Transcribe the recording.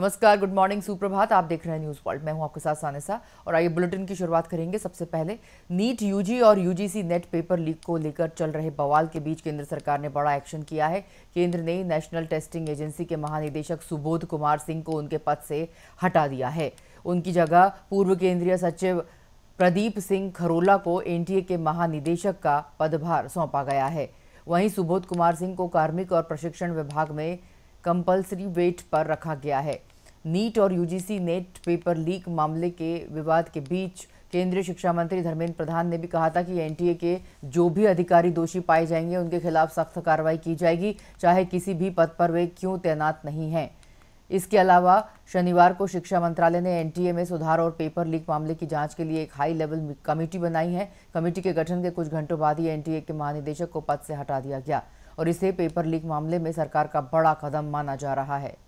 नमस्कार good morning सुप्रभात आप देख रहे हैं न्यूज़ वर्ल्ड मैं हूं आपके साथ सानिसा और आइए बुलेटिन की शुरुआत करेंगे सबसे पहले नीट यूजी और यूजीसी नेट पेपर लीक को लेकर चल रहे बवाल के बीच केंद्र सरकार ने बड़ा एक्शन किया है केंद्र ने नेशनल टेस्टिंग एजेंसी के महानिदेशक सुबोध कुमार सिंह को उनके पद से हटा दिया है उनकी जगह पूर्व केंद्रीय सचिव प्रदीप सिंह खरोला को एनटीए के महानिदेशक का पदभार सौंपा गया है वहीं सुबोध कुमार सिंह को कार्मिक और प्रशिक्षण विभाग में कंपलसरी वेट पर रखा गया है नीट और यूजीसी नेट पेपर लीक मामले के विवाद के बीच केंद्रीय शिक्षा मंत्री धर्मेंद्र प्रधान ने भी कहा था कि एनटीए के जो भी अधिकारी दोषी पाए जाएंगे उनके खिलाफ सख्त कार्रवाई की जाएगी चाहे किसी भी पद पर वे क्यों तैनात नहीं हैं इसके अलावा शनिवार को शिक्षा मंत्रालय ने एनटीए में सुधार और पेपर लीक मामले की जांच के लिए एक हाई लेवल कमेटी बनाई है कमेटी के गठन के कुछ घंटों बाद ही एनटीए के महानिदेशक को पद से हटा दिया गया और इसे पेपर लीक मामले में सरकार का बड़ा कदम माना जा रहा है